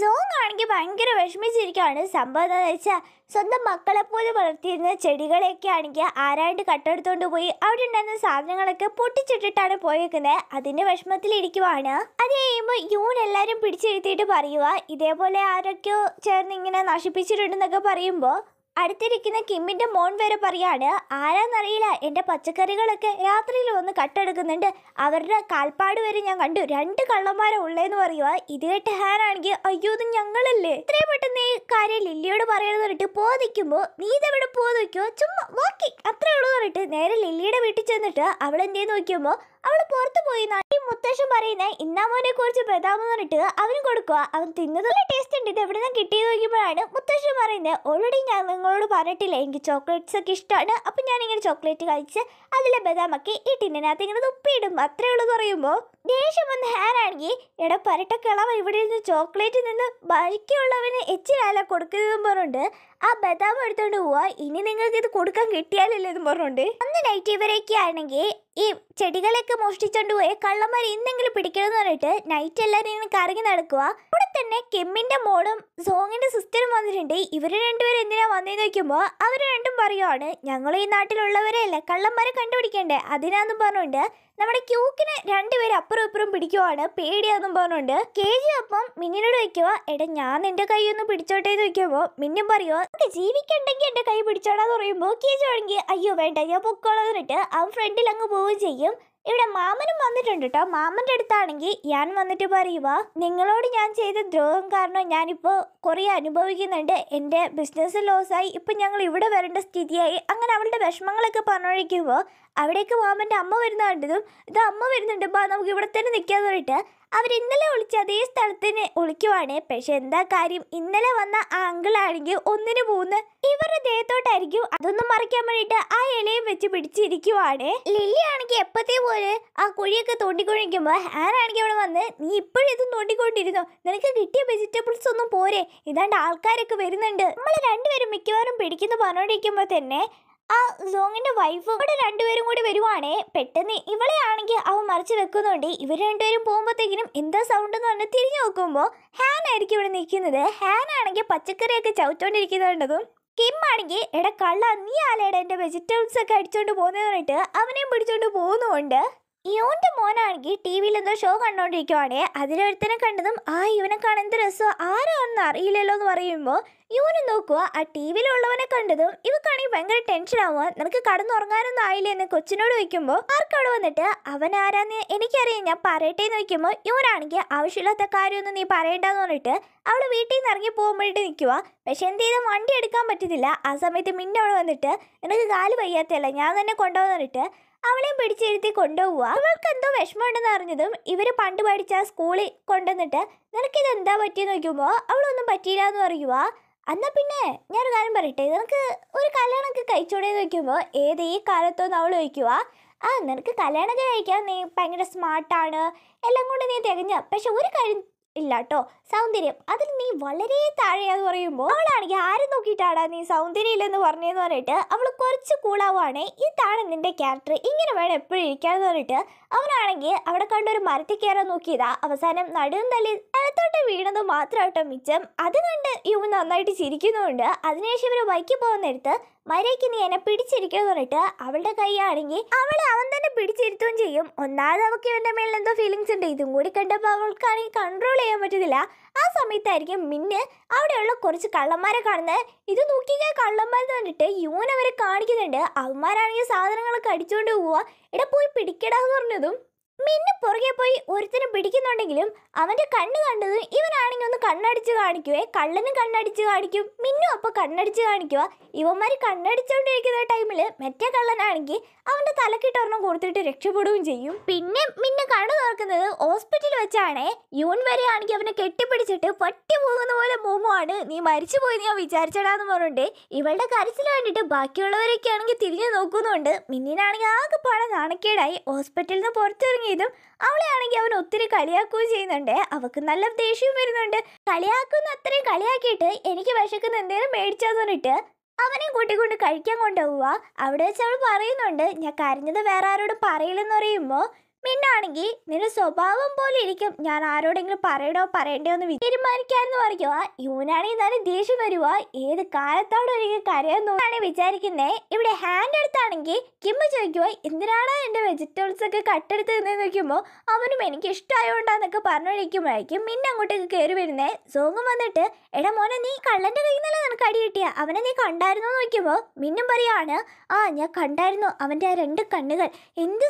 സോങ്ങാണെങ്കിൽ ഭയങ്കര വിഷമിച്ചിരിക്കുകയാണ് സംഭവം എന്താണെന്ന് വെച്ചാൽ സ്വന്തം മക്കളെ പോലും വളർത്തിയിരുന്ന ചെടികളെയൊക്കെ ആണെങ്കിൽ ആരായിട്ട് കട്ടെടുത്തുകൊണ്ട് പോയി അവിടെ ഉണ്ടായിരുന്ന സാധനങ്ങളൊക്കെ പൊട്ടിച്ചിട്ടിട്ടാണ് പോയേക്കുന്നത് അതിൻ്റെ വിഷമത്തിലിരിക്കുവാണ് അത് കഴിയുമ്പോൾ യൂൺ എല്ലാവരും പിടിച്ചിരുത്തിയിട്ട് പറയുക ഇതേപോലെ ആരൊക്കെയോ ചേർന്ന് ഇങ്ങനെ നശിപ്പിച്ചിട്ടുണ്ടെന്നൊക്കെ പറയുമ്പോൾ അടുത്തിരിക്കുന്ന കിമ്മിൻ്റെ മോൻ വരെ പറയാണ് ആരാന്നറിയില്ല എൻ്റെ പച്ചക്കറികളൊക്കെ രാത്രിയിൽ വന്ന് കട്ടെടുക്കുന്നുണ്ട് അവരുടെ കാൽപ്പാട് വരെ ഞാൻ കണ്ടു രണ്ട് കള്ളന്മാരെ ഉള്ളേന്ന് പറയുക ഇത് കേട്ട് ഹാനാണെങ്കിൽ അയ്യോ ഇത് ഞങ്ങളല്ലേ ഇത്രയും പെട്ടെന്ന് ഈ കാര്യം ലില്ലിയോട് പറയണമെന്ന് പറഞ്ഞിട്ട് പോതിക്കുമ്പോൾ നീ ഇതെവിടെ പോതിക്കോ ചുമ്മാ വാക്കി അത്രേ ഉള്ളൂ പറഞ്ഞിട്ട് നേരെ ലില്ലിയുടെ വീട്ടിൽ ചെന്നിട്ട് അവളെന്തേ നോക്കിയുമ്പോൾ അവള് പുറത്തു പോയി ഈ മുത്തശ്ശൻ പറയുന്ന ഇന്നാമോനെ കുറിച്ച് പ്രതാപം പറഞ്ഞിട്ട് അവന് കൊടുക്കുക അവൻ തിന്നതുള്ള ടേസ്റ്റ് ഉണ്ട് ഇത് എവിടെ നിന്ന് കിട്ടിയത് നോക്കിയപ്പോഴാണ് മുത്തശ്ശൻ പറയുന്നത് ഓൾറെഡി ഞാൻ നിങ്ങളോട് പറഞ്ഞിട്ടില്ല എനിക്ക് ചോക്ലേറ്റ്സ് ഒക്കെ ഇഷ്ടമാണ് അപ്പം ഞാനിങ്ങനെ ചോക്ലേറ്റ് കഴിച്ച് അതിലെ ബദാമൊക്കെ ഈ ടിന്നിനകത്ത് ഇങ്ങനെ തുപ്പിയിടും അത്രേ ഉള്ളു പറയുമ്പോൾ ദേഷ്യം വന്ന് ഹാരാണെങ്കിൽ എട പരട്ട ഇവിടെ ഇരുന്ന് ചോക്ലേറ്റ് നിന്ന് ബാക്കിയുള്ളവന് എച്ചിലല്ല കൊടുക്കുന്നതും പറഞ്ഞുണ്ട് ആ ബദാം എടുത്തോണ്ട് പോവാ ഇനി നിങ്ങൾക്ക് ഇത് കൊടുക്കാൻ കിട്ടിയാലല്ലേ എന്ന് പറഞ്ഞോണ്ട് അന്ന് നൈറ്റ് ഇവരൊക്കെ ആണെങ്കിൽ ഈ ചെടികളൊക്കെ മോഷ്ടിച്ചോണ്ട് പോയ കള്ളന്മാർ ഇന്നെങ്കിലും പിടിക്കണമെന്ന് പറഞ്ഞിട്ട് നൈറ്റ് എല്ലാവരും ഇങ്ങനെ കറങ്ങി നടക്കുക ഇവിടെ തന്നെ കെമ്മിന്റെ മോളും സോങ്ങിന്റെ സിസ്റ്ററും വന്നിട്ടുണ്ട് ഇവര് രണ്ടുപേരും എന്തിനാ വന്നേന്ന് നോക്കുമ്പോ അവര് രണ്ടും പറയുവാണ് ഞങ്ങൾ ഈ നാട്ടിലുള്ളവരെയല്ല കള്ളന്മാരെ കണ്ടുപിടിക്കണ്ടേ അതിനാന്നും പറഞ്ഞോണ്ട് നമ്മുടെ ക്യൂക്കിന് രണ്ടുപേരും അപ്പുറം ഇപ്പുറം പിടിക്കുവാണ് പേടിയാന്നും പറഞ്ഞോണ്ട് കെ ജി അപ്പം മിന്നിനോട് വയ്ക്കുക എടാ ഞാൻ നിന്റെ ഒന്ന് പിടിച്ചോട്ടേന്ന് വയ്ക്കുമ്പോൾ മിന്നും പറയുവോ ജീവിക്കണ്ടെങ്കിൽ എൻ്റെ കൈ പിടിച്ചോടാന്ന് പറയുമ്പോൾ കീജോണെങ്കിൽ അയ്യോ വേണ്ട ഞാൻ പൊക്കോളാം എന്നിട്ട് അവൻ ഫ്രണ്ടിൽ അങ്ങ് പോവുകയും ചെയ്യും ഇവിടെ മാമനും വന്നിട്ടുണ്ട് കേട്ടോ മാമൻ്റെ അടുത്താണെങ്കിൽ ഞാൻ വന്നിട്ട് പറയുക നിങ്ങളോട് ഞാൻ ചെയ്ത ദ്രോഹം കാരണം ഞാനിപ്പോൾ കുറേ അനുഭവിക്കുന്നുണ്ട് എൻ്റെ ബിസിനസ് ലോസായി ഇപ്പം ഞങ്ങൾ ഇവിടെ വരേണ്ട സ്ഥിതിയായി അങ്ങനെ അവളുടെ വിഷമങ്ങളൊക്കെ പറഞ്ഞൊഴിക്കുമ്പോൾ അവിടേക്ക് മാമൻ്റെ അമ്മ വരുന്ന കണ്ടതും ഇത് അമ്മ വരുന്നുണ്ട് ബാ നമുക്ക് ഇവിടെ തന്നെ നിൽക്കാന്ന് പറഞ്ഞിട്ട് അവർ ഇന്നലെ വിളിച്ച് അതേ സ്ഥലത്തിന് ഒളിക്കുവാണ് പക്ഷെ എന്താ കാര്യം ഇന്നലെ വന്ന ആ അങ്കിളാണെങ്കിൽ ഒന്നിന് പോകുന്ന ഇവരുടെ ദേഹത്തോട്ടായിരിക്കും അതൊന്നും മറിക്കാൻ വേണ്ടിയിട്ട് ആ ഇലയും വെച്ച് പിടിച്ചിരിക്കുവാണ് ലില്ലി ആണെങ്കിൽ എപ്പത്തേ പോലെ ആ കുഴിയൊക്കെ തോണ്ടിക്കൊണ്ടിരിക്കുമ്പോൾ ആനാണെങ്കിൽ അവിടെ വന്ന് നീ ഇപ്പോഴും ഇതും തോണ്ടിക്കൊണ്ടിരുന്നോ നിനക്ക് കിട്ടിയ വെജിറ്റബിൾസ് ഒന്നും പോരെ ഇതാണ്ട് ആൾക്കാരൊക്കെ വരുന്നുണ്ട് നമ്മൾ രണ്ടുപേരും മിക്കവാറും പിടിക്കുന്നു പറഞ്ഞോണ്ടിരിക്കുമ്പോൾ തന്നെ ആ സോങ്ങിന്റെ വൈഫ് ഇവിടെ രണ്ടുപേരും കൂടി വരുവാണേ പെട്ടെന്ന് ഇവളെ ആണെങ്കിൽ അവൻ മറിച്ച് വെക്കുന്നുണ്ട് ഇവർ രണ്ടുപേരും പോകുമ്പോഴത്തേക്കിനും എന്താ സൗണ്ട് എന്ന് പറഞ്ഞ് തിരിഞ്ഞു നോക്കുമ്പോൾ ഹാൻ ആയിരിക്കും ഇവിടെ നിൽക്കുന്നത് ഹാൻ ആണെങ്കിൽ പച്ചക്കറിയൊക്കെ ചവിട്ടുകൊണ്ടിരിക്കുന്നുണ്ടതും കിം ആണെങ്കിൽ എടെ കള്ള നീ ആലയുടെ എൻ്റെ വെജിറ്റബിൾസ് ഒക്കെ അടിച്ചോണ്ട് പോകുന്നതെന്ന് പറഞ്ഞിട്ട് അവനെയും പിടിച്ചോണ്ട് പോകുന്നുമുണ്ട് ഇവൻ്റെ മോനാണെങ്കിൽ ടി വിയിൽ എന്തോ ഷോ കണ്ടോണ്ടിരിക്കുവാണെ അതിലൊരുത്തനെ കണ്ടതും ആ ഇവനെ കാണാൻ എന്ത് രസം ആരാണെന്ന് അറിയില്ലല്ലോ എന്ന് പറയുമ്പോൾ ഇവന് നോക്കുക ആ ടി വിയിലുള്ളവനെ കണ്ടതും ഇവക്കാണെങ്കിൽ ഭയങ്കര ആവുക നിനക്ക് കടന്നുറങ്ങാനൊന്നും ആയില്ലേ എന്ന് കൊച്ചിനോട് ചോദിക്കുമ്പോൾ ആർക്കവിടെ വന്നിട്ട് അവൻ ആരാന്ന് എനിക്കറിയാം ഞാൻ പറയട്ടെ എന്ന് ചോദിക്കുമ്പോൾ ഇവനാണെങ്കിൽ ആവശ്യമില്ലാത്ത കാര്യമൊന്നും നീ പറയണ്ടെന്ന് പറഞ്ഞിട്ട് അവൾ വീട്ടിൽ നിന്ന് ഇറങ്ങി പോകുമ്പോഴിട്ട് നിൽക്കുക പക്ഷെ എന്ത് ചെയ്താൽ വണ്ടി എടുക്കാൻ പറ്റുന്നില്ല ആ സമയത്ത് മിന്നവിടെ വന്നിട്ട് നിനക്ക് കാല് വയ്യാത്തല്ല ഞാൻ തന്നെ കൊണ്ടുവന്നിട്ട് അവളെയും പിടിച്ചിരുത്തി കൊണ്ടുപോവുക അവൾക്ക് എന്തോ വിഷമമുണ്ടെന്ന് അറിഞ്ഞതും ഇവർ പണ്ട് പഠിച്ച സ്കൂളിൽ കൊണ്ടുവന്നിട്ട് നിനക്കിത് എന്താ പറ്റിയെന്ന് നോക്കുമ്പോൾ അവളൊന്നും പറ്റിയില്ല എന്ന് പറയുക എന്നാൽ പിന്നെ ഞാനൊരു കാര്യം പറയട്ടെ നിനക്ക് ഒരു കല്യാണമൊക്കെ കഴിച്ചോടേന്ന് നോക്കുമ്പോൾ ഏത് ഈ കാലത്തൊന്നും അവൾ ചോദിക്കുക ആ നിനക്ക് കല്യാണമൊക്കെ കഴിക്കാൻ നീ ഭയങ്കര സ്മാർട്ടാണ് എല്ലാം കൊണ്ട് നീ തികഞ്ഞ പക്ഷെ ഒരു കാര്യം ഇല്ല കേട്ടോ സൗന്ദര്യം അതിൽ നീ വളരെ താഴെയാന്ന് പറയുമ്പോൾ അവളാണെങ്കിൽ ആരെ നോക്കിയിട്ടാണ് നീ ഇല്ലെന്ന് പറഞ്ഞതെന്ന് പറഞ്ഞിട്ട് അവൾ കുറച്ച് കൂളാവുകയാണെ ഇതാണ് നിൻ്റെ ക്യാരക്ടർ ഇങ്ങനെ വേണം എപ്പോഴും ഇരിക്കാമെന്ന് പറഞ്ഞിട്ട് അവനാണെങ്കിൽ അവിടെ കണ്ടൊരു മരത്തിൽ കയറാൻ നോക്കിയതാ അവസാനം നടുവും തല്ലി സ്ഥലത്തോട്ട് വീണത് മാത്രമായിട്ടോ മിച്ചം അത് കണ്ട് ഇവ നന്നായിട്ട് ചിരിക്കുന്നുണ്ട് അതിനുശേഷം ഇവർ ബൈക്കിൽ പോകുന്നിടത്ത് മര്യാദയ്ക്ക് നീ എന്നെ പിടിച്ചിരിക്കുമെന്ന് പറഞ്ഞിട്ട് അവളുടെ കൈയാണെങ്കിൽ അവളെ അവൻ തന്നെ പിടിച്ചിരുത്തുകയും ചെയ്യും ഒന്നാമത് അവൾക്ക് ഇവൻ്റെ മേളിൽ എന്തോ ഫീലിങ്സ് ഉണ്ട് ഇതും കൂടി കണ്ടപ്പോൾ അവൾക്കാണെങ്കിൽ കൺട്രോൾ ചെയ്യാൻ പറ്റുന്നില്ല ആ സമയത്തായിരിക്കും മിന്നെ അവിടെയുള്ള കുറച്ച് കള്ളന്മാരെ കാണുന്നത് ഇത് നോക്കിക്കാൻ കള്ളന്മാരെന്ന് പറഞ്ഞിട്ട് യൂൻ അവരെ കാണിക്കുന്നുണ്ട് അവന്മാരാണെങ്കിൽ സാധനങ്ങളൊക്കെ അടിച്ചുകൊണ്ട് പോവാ ഇവിടെ പോയി പിടിക്കടാന്ന് പറഞ്ഞതും മിന്നു പുറകെ പോയി ഒരുത്തിനെ പിടിക്കുന്നുണ്ടെങ്കിലും അവൻ്റെ കണ്ണ് കണ്ടതും ഇവനാണെങ്കിൽ കണ്ണടിച്ച് കാണിക്കുവേ കള്ളനും കണ്ണടിച്ച് കാണിക്കും മിന്നു അപ്പോൾ കണ്ണടിച്ച് കാണിക്കുക ഇവന്മാർ കണ്ണടിച്ചുകൊണ്ടിരിക്കുന്ന ടൈമിൽ മറ്റേ കള്ളനാണെങ്കിൽ തലക്കിട്ട് തലക്കിട്ടൊരെണ്ണം കൊടുത്തിട്ട് രക്ഷപ്പെടുകയും ചെയ്യും പിന്നെ മിന്നു കണ്ണു തുറക്കുന്നത് ഹോസ്പിറ്റലിൽ വെച്ചാണേ വരെ ആണെങ്കിൽ അവനെ കെട്ടിപ്പിടിച്ചിട്ട് പട്ടി പോകുന്ന പോലെ മോമോയാണ് നീ മരിച്ചു പോയി ഞാൻ വിചാരിച്ചടാന്ന് പറഞ്ഞിട്ട് ഇവളുടെ കരച്ചിൽ വേണ്ടിട്ട് ബാക്കിയുള്ളവരൊക്കെ ആണെങ്കിൽ തിരിഞ്ഞു നോക്കുന്നുണ്ട് മിന്നിനാണെങ്കിൽ ആകെ പാടെ നാണക്കേടായി ഹോസ്പിറ്റലിൽ നിന്ന് പുറത്തിറങ്ങിയതും അവളെ ആണെങ്കിൽ അവൻ ഒത്തിരി കളിയാക്കുകയും ചെയ്യുന്നുണ്ട് അവക്ക് നല്ല ദേഷ്യവും വരുന്നുണ്ട് കളിയാക്കുന്ന അത്രയും കളിയാക്കിയിട്ട് എനിക്ക് വിശക്കുന്ന എന്തെങ്കിലും മേടിച്ചാൽ തോന്നിട്ട് അവനെ കൂട്ടിക്കൊണ്ട് കഴിക്കാൻ കൊണ്ടുപോവുക അവിടെ വെച്ച് അവൾ പറയുന്നുണ്ട് ഞാൻ കരഞ്ഞത് വേറെ ആരോടും പറയില്ലെന്ന് പറയുമ്പോൾ മിന്നാണെങ്കിൽ നിന്റെ സ്വഭാവം പോലെ ഇരിക്കും ഞാൻ ആരോടെങ്കിലും പറയണോ പറയണ്ടോ എന്ന് തീരുമാനിക്കാന്ന് പറയുക ഇവനാണെങ്കിൽ നല്ല ദേഷ്യം വരുക ഏത് എനിക്ക് കരയെന്നാണ് വിചാരിക്കുന്നേ ഇവിടെ ഹാൻഡ് എടുത്താണെങ്കിൽ കിമ്മ ചോദിക്കുക എന്തിനാണ് എൻ്റെ വെജിറ്റബിൾസ് ഒക്കെ കട്ടെടുത്ത് നിന്ന് നോക്കുമ്പോൾ അവനും എനിക്ക് ഇഷ്ടമായോണ്ടാന്നൊക്കെ പറഞ്ഞോണ്ടിരിക്കുമ്പോഴായിരിക്കും മിന്ന അങ്ങോട്ടേക്ക് കയറി വരുന്നേ സോങ്ങും വന്നിട്ട് എടാ മോനെ നീ കള്ളന്റെ കയ്യിൽ നിന്നല്ല നിനക്ക് അടി കിട്ടിയ അവനെ നീ കണ്ടായിരുന്നു നോക്കുമ്പോൾ മിന്നും പറയാണ് ആ ഞാൻ കണ്ടായിരുന്നു അവൻ്റെ ആ രണ്ട് കണ്ണുകൾ എന്ത്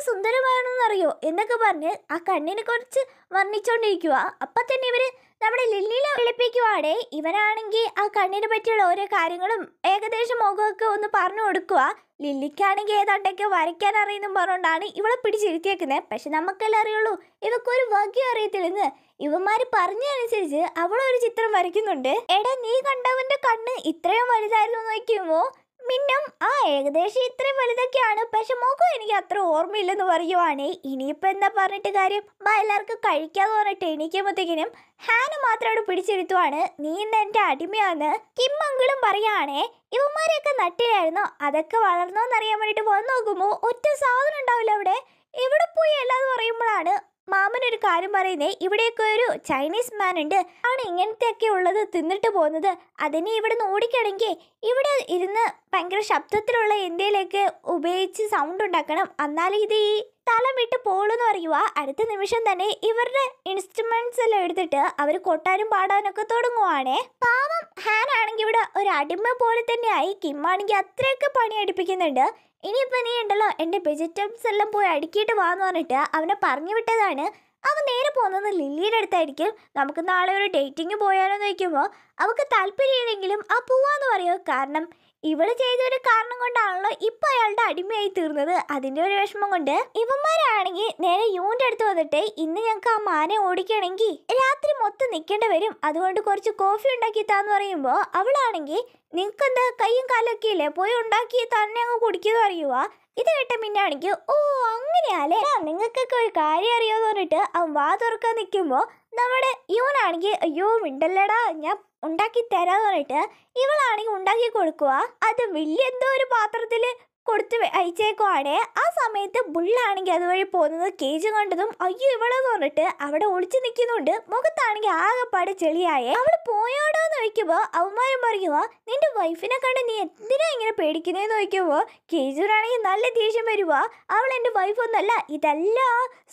അറിയോ എന്നൊക്കെ പറഞ്ഞ് ആ കണ്ണിനെ കുറിച്ച് വർണ്ണിച്ചുകൊണ്ടിരിക്കുക അപ്പം തന്നെ ഇവർ നമ്മുടെ ലില്ലിനെ വിളിപ്പിക്കുവാണെ ഇവനാണെങ്കിൽ ആ കണ്ണിനെ പറ്റിയുള്ള ഓരോ കാര്യങ്ങളും ഏകദേശം മുഖമൊക്കെ ഒന്ന് പറഞ്ഞു കൊടുക്കുക ലില്ലിക്കാണെങ്കിൽ ഏതാണ്ടൊക്കെ വരയ്ക്കാൻ അറിയുന്നു പറഞ്ഞുകൊണ്ടാണ് ഇവളെ പിടിച്ചിരുത്തിയേക്കുന്നത് പക്ഷെ നമുക്കെല്ലാം അറിയുള്ളൂ ഇവക്കൊരു വകയും അറിയത്തില്ലെന്ന് ഇവന്മാര് പറഞ്ഞതനുസരിച്ച് അവളൊരു ചിത്രം വരയ്ക്കുന്നുണ്ട് എടാ നീ കണ്ടവന്റെ കണ്ണ് ഇത്രയും വലുതായിരുന്നു നോക്കിയുമോ മിന്നും ആ ഏകദേശം ഇത്ര വലുതൊക്കെയാണ് പക്ഷെ മോക്കോ എനിക്ക് അത്ര ഓർമ്മയില്ലെന്ന് പറയുവാണേ ഇനിയിപ്പോൾ എന്താ പറഞ്ഞിട്ട് കാര്യം ബാ എല്ലാവർക്കും കഴിക്കാന്ന് പറഞ്ഞിട്ട് എണീക്കുമ്പോഴത്തേക്കിനും ഹാന് മാത്രം അവിടെ പിടിച്ചെടുത്തുവാണ് നീ ഇന്ന് എൻ്റെ അടിമയാന്ന് കിമ്മങ്കിളും പറയുകയാണേ ഇവന്മാരെയൊക്കെ നട്ടിലായിരുന്നോ അതൊക്കെ വളർന്നോന്നറിയാൻ വേണ്ടിയിട്ട് വന്ന് നോക്കുമ്പോൾ ഒറ്റ സാധനം ഉണ്ടാവില്ല അവിടെ എവിടെ പോയി അല്ലാതെ പറയുമ്പോഴാണ് മാമൻ ഒരു കാര്യം പറയുന്നേ ഇവിടെയൊക്കെ ഒരു ചൈനീസ് മാൻ ഉണ്ട് ആണ് ഇങ്ങനത്തെയൊക്കെ ഉള്ളത് തിന്നിട്ട് പോകുന്നത് അതിനെ ഇവിടെ നിന്ന് ഓടിക്കണമെങ്കിൽ ഇവിടെ ഇരുന്ന് ഭയങ്കര ശബ്ദത്തിലുള്ള ഇന്ത്യയിലേക്ക് ഉപയോഗിച്ച് സൗണ്ട് ഉണ്ടാക്കണം എന്നാലും ഇത് ഈ തലം വിട്ട് പോളെന്ന് പറയുക അടുത്ത നിമിഷം തന്നെ ഇവരുടെ ഇൻസ്ട്രുമെന്റ്സ് എല്ലാം എടുത്തിട്ട് അവർ കൊട്ടാനും പാടാനൊക്കെ തുടങ്ങുവാണേ പാവം ഹാൻ ആണെങ്കിൽ ഇവിടെ ഒരു അടിമ പോലെ തന്നെയായി കിമ്മാണെങ്കിൽ അത്രയൊക്കെ പണിയെടുപ്പിക്കുന്നുണ്ട് ഇനിയിപ്പോൾ നീ ഉണ്ടല്ലോ എൻ്റെ വെജിറ്റബിൾസ് എല്ലാം പോയി അടുക്കിയിട്ട് വാന്ന് പറഞ്ഞിട്ട് അവനെ പറഞ്ഞു വിട്ടതാണ് അവൻ നേരെ പോകുന്നത് ലില്ലിയുടെ അടുത്തായിരിക്കും നമുക്ക് നാളെ ഒരു ഡേറ്റിംഗ് പോയാലോ എന്ന് ചോദിക്കുമ്പോൾ അവൾക്ക് താല്പര്യമില്ലെങ്കിലും ആ പോവാന്ന് പറയുമോ കാരണം ഇവൾ ചെയ്ത ഒരു കാരണം കൊണ്ടാണല്ലോ ഇപ്പൊ അയാളുടെ അടിമയായി തീർന്നത് അതിന്റെ ഒരു വിഷമം കൊണ്ട് ഇവന്മാരാണെങ്കിൽ നേരെ യൂന്റെ അടുത്ത് വന്നിട്ട് ഇന്ന് ഞങ്ങൾക്ക് ആ മാനെ ഓടിക്കണമെങ്കിൽ രാത്രി മൊത്തം നിൽക്കേണ്ടി വരും അതുകൊണ്ട് കുറച്ച് കോഫി ഉണ്ടാക്കി താന്ന് പറയുമ്പോൾ അവളാണെങ്കിൽ നിങ്ങൾക്ക് എന്താ കൈയും കാലൊക്കെ ഇല്ലേ പോയി ഉണ്ടാക്കി തന്നെ അങ്ങ് കുടിക്കുക അറിയുക ഇത് കേട്ട മിന്നാണെങ്കിൽ ഓ അങ്ങനെയാലേ നിങ്ങൾക്കൊക്കെ ഒരു കാര്യം അറിയാന്ന് പറഞ്ഞിട്ട് അവൻ വാ തുറക്കാൻ നിൽക്കുമ്പോൾ നമ്മുടെ ഇവനാണെങ്കിൽ അയ്യോ മിണ്ടല്ലടാ ഞാൻ ഉണ്ടാക്കി തരാന്ന് പറഞ്ഞിട്ട് ഇവളാണെങ്കിൽ ഉണ്ടാക്കി കൊടുക്കുക അത് വലിയ എന്തോ ഒരു പാത്രത്തിൽ കൊടുത്ത് അയച്ചേക്കുവാണ് ആ സമയത്ത് ബുള്ളാണെങ്കിൽ അതുവഴി പോകുന്നത് കേജ് കണ്ടതും അയ്യോ ഇവളെന്ന് പറഞ്ഞിട്ട് അവിടെ ഒളിച്ചു നിൽക്കുന്നുണ്ട് മുഖത്താണെങ്കിൽ ആകെപ്പാട് ചെളിയായ അവൾ പോയോടോ എന്ന് ചോദിക്കുമ്പോൾ അവന്മാരും പറയുമോ നിന്റെ വൈഫിനെ കണ്ട് നീ എന്തിനാ ഇങ്ങനെ പേടിക്കുന്നതെന്ന് ചോദിക്കുമ്പോൾ കേജൂരാണെങ്കിൽ നല്ല ദേഷ്യം വരുവാ അവൾ എൻ്റെ വൈഫ് ഒന്നല്ല ഇതല്ല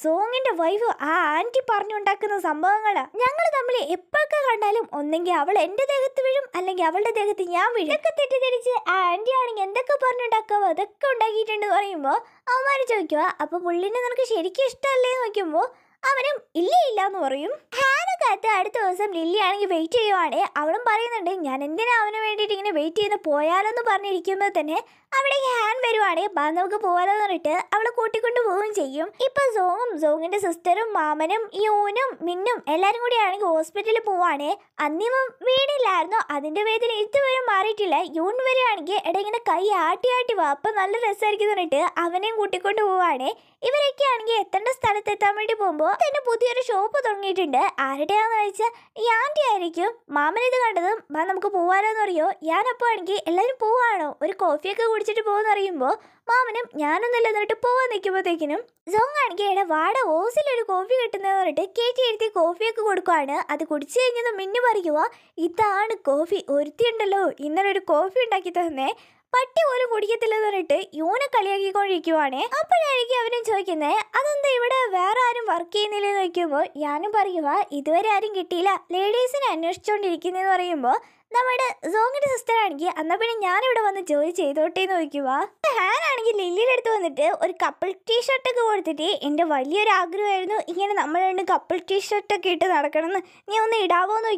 സോങ്ങിൻ്റെ വൈഫ് ആ ആൻറ്റി പറഞ്ഞുണ്ടാക്കുന്ന സംഭവങ്ങളാണ് ഞങ്ങൾ തമ്മിൽ എപ്പോഴൊക്കെ കണ്ടാലും ഒന്നെങ്കിൽ അവൾ എൻ്റെ ദേഹത്ത് വീഴും അല്ലെങ്കിൽ അവളുടെ ദേഹത്ത് ഞാൻ വീഴും ഇതൊക്കെ തെറ്റിദ്ധരിച്ച് ആ ആൻറ്റി ആണെങ്കിൽ എന്തൊക്കെ പറഞ്ഞുണ്ടാക്കുക അതൊക്കെ എന്ന് പറയുമ്പോൾ അവന്മാർ ചോദിക്കുക അപ്പോൾ പുള്ളിനെ നിനക്ക് ശരിക്കും ഇഷ്ടമല്ലേ എന്ന് നോക്കുമ്പോൾ അവനും ഇല്ല ഇല്ല എന്ന് പറയും ഹാനക്കകത്ത് അടുത്ത ദിവസം ലില്ലി ആണെങ്കിൽ വെയിറ്റ് ചെയ്യുവാണെങ്കിൽ അവളും പറയുന്നുണ്ട് ഞാൻ എന്തിനാ അവന് വേണ്ടിയിട്ട് ഇങ്ങനെ വെയിറ്റ് ചെയ്ത് പോയാലോ എന്ന് പറഞ്ഞിരിക്കുമ്പോൾ തന്നെ അവിടെ ഹാൻ വരുവാണെങ്കിൽ ബാ നമുക്ക് പോകാതെ പറഞ്ഞിട്ട് അവളെ കൂട്ടിക്കൊണ്ട് പോവുകയും ചെയ്യും ഇപ്പൊ സോങ്ങും സോങ്ങിന്റെ സിസ്റ്ററും മാമനും യൂനും മിന്നും എല്ലാരും കൂടി ആണെങ്കിൽ ഹോസ്പിറ്റലിൽ പോവാണേ അന്നിമം വീണില്ലായിരുന്നു അതിന്റെ വേദന ഇതുവരെ മാറിയിട്ടില്ല യൂൺ വരികയാണെങ്കിൽ എടാ ഇങ്ങനെ കൈ ആട്ടി ആട്ടി വാ അപ്പൊ നല്ല രസമായിരിക്കും പറഞ്ഞിട്ട് അവനെയും കൂട്ടിക്കൊണ്ട് പോവാണേ ഇവരൊക്കെ ആണെങ്കിൽ എത്തേണ്ട സ്ഥലത്ത് എത്താൻ വേണ്ടി പോകുമ്പോൾ തന്നെ പുതിയൊരു ഷോപ്പ് തുടങ്ങിയിട്ടുണ്ട് ആരുടെയാന്ന് വെച്ചാൽ ഈ ആൻറ്റി ആയിരിക്കും മാമൻ ഇത് കണ്ടതും ബാ നമുക്ക് പോവാനോ എന്നറിയോ ഞാനപ്പോൾ ആണെങ്കിൽ എല്ലാവരും പോവാണോ ഒരു കോഫിയൊക്കെ പിടിച്ചിട്ട് പോകുമെന്ന് അറിയുമ്പോൾ മാമനും ഞാനൊന്നല്ല എന്നിട്ട് പോവാൻ നിൽക്കുമ്പോഴത്തേക്കിനും സോങ് ആണെങ്കിൽ എടാ വാട ഓസിലൊരു കോഫി കിട്ടുന്നതെന്ന് പറഞ്ഞിട്ട് കേറ്റി എഴുതി കോഫിയൊക്കെ കൊടുക്കുവാണ് അത് കുടിച്ചു കഴിഞ്ഞത് മിന്നു പറയുക ഇതാണ് കോഫി ഒരുത്തിയുണ്ടല്ലോ ഇന്നലെ ഒരു കോഫി ഉണ്ടാക്കി തന്നേ പട്ടി പോലും കുടിക്കത്തില്ലെന്ന് പറഞ്ഞിട്ട് യൂനെ കളിയാക്കിക്കൊണ്ടിരിക്കുവാണേ അപ്പോഴായിരിക്കും അവനും ചോദിക്കുന്നത് അതെന്താ ഇവിടെ വേറെ ആരും വർക്ക് ചെയ്യുന്നില്ലെന്ന് ചോദിക്കുമ്പോൾ ഞാനും പറയുക ഇതുവരെ ആരും കിട്ടിയില്ല ലേഡീസിനെ അന്വേഷിച്ചുകൊണ്ടിരിക്കുന്നതെന്ന് പറയുമ്പോൾ നമ്മുടെ സോങ്ങിന്റെ സിസ്റ്റർ ആണെങ്കിൽ എന്നാൽ പിന്നെ ഞാൻ ഇവിടെ വന്ന് ജോലി ചെയ്തോട്ടെ എന്ന് ചോദിക്കുക ഹാൻ ആണെങ്കിൽ ലില്ലിയുടെ അടുത്ത് വന്നിട്ട് ഒരു കപ്പിൾ ടീ ഒക്കെ കൊടുത്തിട്ട് എൻ്റെ വലിയൊരു ആഗ്രഹമായിരുന്നു ഇങ്ങനെ നമ്മൾ രണ്ട് കപ്പിൾ ടീ ഒക്കെ ഇട്ട് എന്ന് നീ ഒന്ന് ഇടാവോ എന്ന്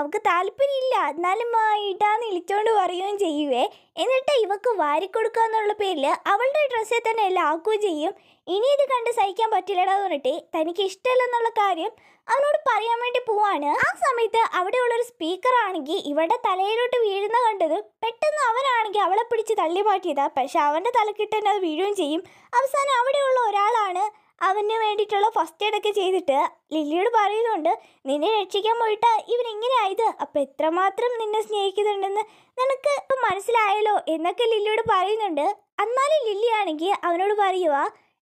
അവക്ക് അവൾക്ക് ഇല്ല എന്നാലും ഇടാന്ന് വിളിച്ചോണ്ട് പറയുകയും ചെയ്യുവേ എന്നിട്ട് ഇവക്ക് വാരിക്കൊടുക്കുക എന്നുള്ള പേരിൽ അവളുടെ ഡ്രസ്സിൽ തന്നെ എല്ലാം ചെയ്യും ഇനി ഇത് കണ്ട് സഹിക്കാൻ പറ്റില്ലടാ എന്ന് പറഞ്ഞിട്ട് തനിക്ക് എന്നുള്ള കാര്യം അവനോട് പറയാൻ വേണ്ടി പോവാണ് ആ സമയത്ത് അവിടെ ഉള്ളൊരു സ്പീക്കർ ആണെങ്കിൽ ഇവളുടെ തലയിലോട്ട് വീഴുന്ന കണ്ടത് പെട്ടെന്ന് അവനാണെങ്കിൽ അവളെ പിടിച്ച് തള്ളി മാറ്റിയതാ പക്ഷെ അവൻ്റെ തലക്കിട്ട് തന്നെ അത് വീഴുകയും ചെയ്യും അവസാനം അവിടെയുള്ള ഒരാളാണ് അവന് വേണ്ടിയിട്ടുള്ള ഫസ്റ്റ് എയ്ഡൊക്കെ ചെയ്തിട്ട് ലില്ലിയോട് പറയുന്നുണ്ട് നിന്നെ രക്ഷിക്കാൻ പോയിട്ട് ഇവൻ ആയത് അപ്പം എത്രമാത്രം നിന്നെ സ്നേഹിക്കുന്നുണ്ടെന്ന് നിനക്ക് ഇപ്പം മനസ്സിലായല്ലോ എന്നൊക്കെ ലില്ലിയോട് പറയുന്നുണ്ട് എന്നാലും ലില്ലിയാണെങ്കിൽ അവനോട് പറയുവാ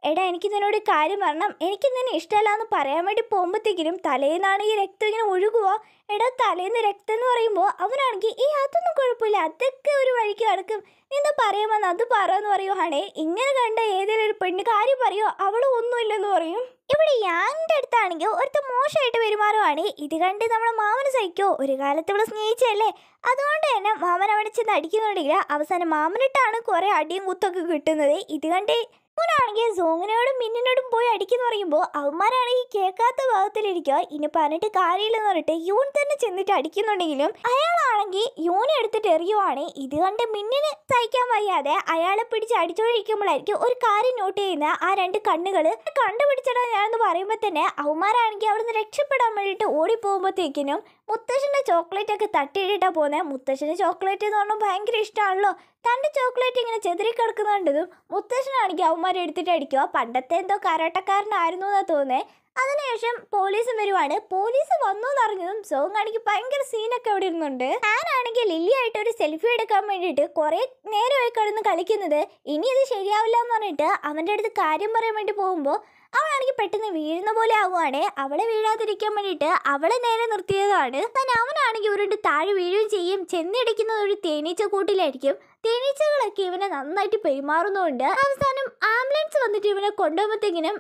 എടാ എനിക്കിതിനോട് കാര്യം എനിക്ക് എനിക്കിതിനെ ഇഷ്ടമല്ല എന്ന് പറയാൻ വേണ്ടി പോകുമ്പോഴത്തേക്കിനും തലേന്നാണ് ഈ രക്തം ഇങ്ങനെ ഒഴുകുക എടാ തലേന്ന് രക്തം എന്ന് പറയുമ്പോൾ അവനാണെങ്കിൽ ഈ അതൊന്നും കുഴപ്പമില്ല അതൊക്കെ ഒരു വഴിക്ക് കിടക്കും നീ എന്താ പറയാമെന്ന് അത് പറയാന്ന് പറയുവാണേ ഇങ്ങനെ കണ്ട ഏതെങ്കിലും ഒരു പെണ്ണ് കാര്യം പറയോ അവൾ ഒന്നുമില്ലെന്ന് പറയും ഇവിടെ യാങ്ങിൻ്റെ അടുത്താണെങ്കിൽ ഒരുത്ത മോശമായിട്ട് പെരുമാറുവാണ് ഇത് കണ്ട് നമ്മുടെ മാമന് സഹിക്കോ ഒരു കാലത്ത് ഇവിടെ സ്നേഹിച്ചല്ലേ അതുകൊണ്ട് തന്നെ മാമൻ അവിടെ ചെന്ന് അടിക്കുന്നുണ്ടെങ്കിൽ അവസാനം മാമനിട്ടാണ് കുറേ അടിയും കുത്തൊക്കെ കിട്ടുന്നത് ഇത് കണ്ട് മോനാണെങ്കിൽ സോങ്ങിനോടും മിന്നിനോടും പോയി അടിക്കുന്നു പറയുമ്പോൾ അവന്മാരാണെങ്കിൽ കേൾക്കാത്ത ഭാഗത്തിലിരിക്കുക ഇനി പറഞ്ഞിട്ട് കാര്യമില്ലെന്ന് പറഞ്ഞിട്ട് യൂൺ തന്നെ ചെന്നിട്ട് അടിക്കുന്നുണ്ടെങ്കിലും അയാളാണെങ്കിൽ യൂൻ എടുത്തിട്ട് എറിയുവാണെങ്കിൽ ഇത് കണ്ട് മിന്നിന് സഹിക്കാൻ വയ്യാതെ അയാളെ പിടിച്ച് അടിച്ചുകൊണ്ടിരിക്കുമ്പോഴായിരിക്കും ഒരു കാര്യം നോട്ട് ചെയ്യുന്ന ആ രണ്ട് കണ്ണുകൾ കണ്ടുപിടിച്ചിടാൻ ഞാനെന്ന് പറയുമ്പോൾ തന്നെ അവന്മാരാണെങ്കിൽ അവിടുന്ന് രക്ഷപ്പെടാൻ വേണ്ടിയിട്ട് ഓടിപ്പോകുമ്പോഴത്തേക്കിനും മുത്തശ്ശൻ്റെ ചോക്ലേറ്റ് ഒക്കെ തട്ടിയിട്ടാണ് പോകുന്നത് മുത്തശ്ശന് ചോക്ലേറ്റ് എന്ന് പറഞ്ഞാൽ ഭയങ്കര ഇഷ്ടമാണല്ലോ തൻ്റെ ചോക്ലേറ്റ് ഇങ്ങനെ ചെതിറിക്കിടക്കുന്ന കണ്ടതും മുത്തശ്ശനാണെങ്കിൽ അവന്മാർ എടുത്തിട്ട് അടിക്കുക പണ്ടത്തെ എന്തോ കരാട്ടക്കാരനായിരുന്നു എന്നാ തോന്നേ അതിനുശേഷം പോലീസും വരുവാണ് പോലീസ് വന്നു എന്നറിഞ്ഞതും സോങ്ങാണെങ്കിൽ ഭയങ്കര സീനൊക്കെ അവിടെ ഇരുന്നുണ്ട് ഞാനാണെങ്കിൽ ലില്ലി ആയിട്ട് ഒരു സെൽഫി എടുക്കാൻ വേണ്ടിയിട്ട് കുറേ നേരമായി കടന്ന് കളിക്കുന്നത് ഇനി അത് ശരിയാവില്ല എന്ന് പറഞ്ഞിട്ട് അവൻ്റെ അടുത്ത് കാര്യം പറയാൻ വേണ്ടി പോകുമ്പോൾ അവളാണെങ്കിൽ പെട്ടെന്ന് വീഴുന്ന പോലെ ആവുകയാണ് അവളെ വീഴാതിരിക്കാൻ വേണ്ടിയിട്ട് അവളെ നേരെ നിർത്തിയതാണ് തന്നെ അവനാണെങ്കിൽ ഉരുണ്ട് താഴെ വീഴുകയും ചെയ്യും ചെന്നിടിക്കുന്നത് ഒരു തേനീച്ച കൂട്ടിലായിരിക്കും തേനീച്ചകളൊക്കെ ഇവനെ നന്നായിട്ട് പെരുമാറുന്നുണ്ട് അവസാനം ആംബുലൻസ് വന്നിട്ട് ഇവനെ കൊണ്ടുപോകുമ്പോഴത്തേക്കിനും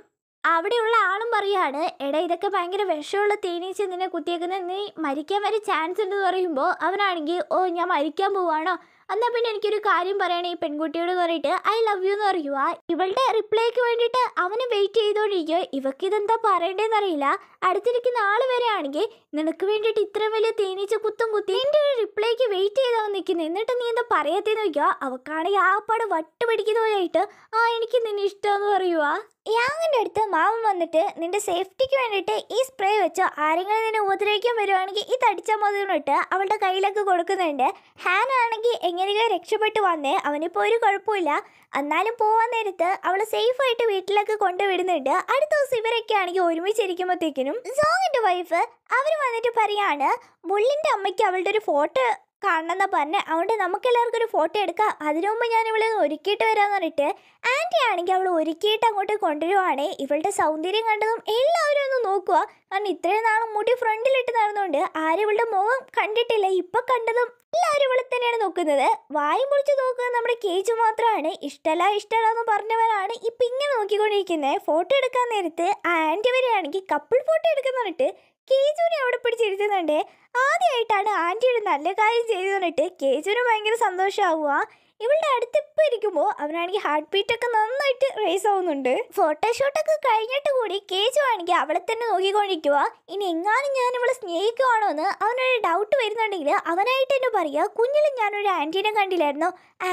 അവിടെയുള്ള ആളും പറയാണ് എടാ ഇതൊക്കെ ഭയങ്കര വിഷമുള്ള തേനീച്ച നിന്നെ കുത്തിയേക്കുന്ന നീ മരിക്കാൻ വരെ ചാൻസ് ഉണ്ടെന്ന് പറയുമ്പോൾ അവനാണെങ്കിൽ ഓ ഞാൻ മരിക്കാൻ പോവാണോ എന്നാൽ പിന്നെ എനിക്കൊരു കാര്യം പറയണേ ഈ പെൺകുട്ടിയോട് പറഞ്ഞിട്ട് ഐ ലവ് യു എന്ന് പറയുക ഇവളുടെ റിപ്ലൈക്ക് വേണ്ടിയിട്ട് അവന് വെയിറ്റ് ചെയ്തുകൊണ്ടിരിക്കുക ഇവക്ക് ഇതെന്താ പറയേണ്ടതെന്ന് അറിയില്ല അടുത്തിരിക്കുന്ന ആൾ വരെയാണെങ്കിൽ നിനക്ക് വേണ്ടിട്ട് ഇത്ര വലിയ തേനീച്ച കുത്തും കുത്തി നിന്റെ ഒരു റിപ്ലൈക്ക് വെയിറ്റ് ചെയ്താ നിൽക്കുന്നത് എന്നിട്ട് നീ എന്താ പറയാത്തേ നോക്കിയാ അവക്കാണെങ്കിൽ ആപ്പാട് വട്ട് പിടിക്കുന്ന പോലെയായിട്ട് ആ എനിക്ക് നിന്നെ ഇഷ്ടമെന്ന് പറയുക യാങ്ങിൻ്റെ അടുത്ത് മാമൻ വന്നിട്ട് നിന്റെ സേഫ്റ്റിക്ക് വേണ്ടിയിട്ട് ഈ സ്പ്രേ വെച്ചോ ആരെങ്കിലും നിന്നെ ഉപദ്രവിക്കാൻ വരുവാണെങ്കിൽ ഇത് അടിച്ചാൽ മതി എന്നിട്ട് അവളുടെ കയ്യിലൊക്കെ കൊടുക്കുന്നുണ്ട് ഹാൻ ആണെങ്കിൽ എങ്ങനെയെങ്കിലും രക്ഷപ്പെട്ട് വന്നേ അവനിപ്പോൾ ഒരു കുഴപ്പമില്ല എന്നാലും പോവാൻ നേരത്ത് അവളെ സേഫായിട്ട് വീട്ടിലൊക്കെ കൊണ്ടുവിടുന്നുണ്ട് അടുത്ത ദിവസം ഇവരൊക്കെ ആണെങ്കിൽ ഒരുമിച്ചിരിക്കുമ്പോഴത്തേക്കിനും സോങ്ങിൻ്റെ വൈഫ് അവർ വന്നിട്ട് പറയാണ് മുള്ളിൻ്റെ അമ്മയ്ക്ക് അവളുടെ ഒരു ഫോട്ടോ കാണണമെന്ന് പറഞ്ഞ് അതുകൊണ്ട് നമുക്ക് എല്ലാവർക്കും ഒരു ഫോട്ടോ എടുക്കാം അതിനു മുമ്പ് ഞാൻ ഇവളെ ഒന്ന് ഒരുക്കിയിട്ട് വരാമെന്ന് പറഞ്ഞിട്ട് ആൻറ്റി ആണെങ്കിൽ അവൾ ഒരുക്കിയിട്ട് അങ്ങോട്ട് കൊണ്ടുവരുവാണേ ഇവളുടെ സൗന്ദര്യം കണ്ടതും എല്ലാവരും ഒന്ന് നോക്കുക കാരണം ഇത്രയും നാൾ മുടി ഫ്രണ്ടിലിട്ട് നടന്നുകൊണ്ട് ആരും ഇവളുടെ മുഖം കണ്ടിട്ടില്ല ഇപ്പം കണ്ടതും എല്ലാവരും ഇവളെ തന്നെയാണ് നോക്കുന്നത് വായും മുറിച്ച് നോക്കുക നമ്മുടെ കേജ് മാത്രമാണ് ഇഷ്ടമല്ല ഇഷ്ടമല്ല എന്ന് പറഞ്ഞവരാണ് ഇപ്പം ഇങ്ങനെ നോക്കിക്കൊണ്ടിരിക്കുന്നത് ഫോട്ടോ എടുക്കാൻ നേരത്ത് ആൻറ്റി വരെയാണെങ്കിൽ കപ്പിൾ ഫോട്ടോ എടുക്കുന്ന പറഞ്ഞിട്ട് കേജുവിനെ അവിടെ പിടിച്ചിരുത്തുന്നുണ്ട് ആദ്യമായിട്ടാണ് ആൻറ്റി ഒരു നല്ല കാര്യം ചെയ്തു തന്നിട്ട് കേജുവിന് ഭയങ്കര സന്തോഷമാവുക ഇവളുടെ അടുത്ത് ഇപ്പം ഇരിക്കുമ്പോൾ അവനാണെങ്കിൽ ഹാർട്ട് ബീറ്റ് ഒക്കെ നന്നായിട്ട് റേസ് ആവുന്നുണ്ട് ഫോട്ടോഷൂട്ടൊക്കെ കഴിഞ്ഞിട്ട് കൂടി കേജു ആണെങ്കിൽ അവളെ തന്നെ നോക്കിക്കൊണ്ടിരിക്കുക ഇനി എങ്ങാനും ഞാൻ ഇവളെ സ്നേഹിക്കുവാണോ എന്ന് അവനൊരു ഡൗട്ട് വരുന്നുണ്ടെങ്കിൽ അവനായിട്ട് എന്നെ പറയുക കുഞ്ഞിലും ഞാനൊരു ആൻറ്റീനെ കണ്ടില്ലായിരുന്നു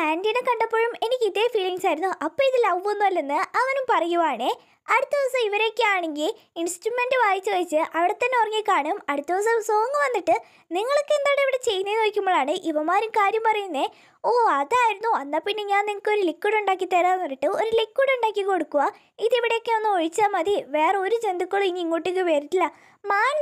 ആൻറ്റീനെ കണ്ടപ്പോഴും എനിക്ക് ഇതേ ഫീലിങ്സ് ആയിരുന്നു അപ്പോൾ ഇത് ലവ് ഒന്നുമല്ലെന്ന് അവനും പറയുവാണേ അടുത്ത ദിവസം ഇവരൊക്കെ ആണെങ്കിൽ ഇൻസ്ട്രുമെൻറ്റ് വായിച്ച് വെച്ച് അവിടെ തന്നെ ഉറങ്ങിക്കാണും അടുത്ത ദിവസം സോങ് വന്നിട്ട് നിങ്ങളൊക്കെ എന്താണ് ഇവിടെ ചെയ്യുന്നതെന്ന് ചോദിക്കുമ്പോഴാണ് ഇവന്മാരും കാര്യം പറയുന്നത് ഓ അതായിരുന്നു എന്നാൽ പിന്നെ ഞാൻ നിങ്ങൾക്ക് ഒരു ലിക്വിഡ് ഉണ്ടാക്കി തരാമെന്ന് പറഞ്ഞിട്ട് ഒരു ലിക്വിഡ് ഉണ്ടാക്കി കൊടുക്കുക ഇതിവിടെയൊക്കെ ഒന്ന് ഒഴിച്ചാൽ മതി വേറെ ഒരു ജന്തുക്കളും ഇനി ഇങ്ങോട്ടേക്ക് വരില്ല മാൻ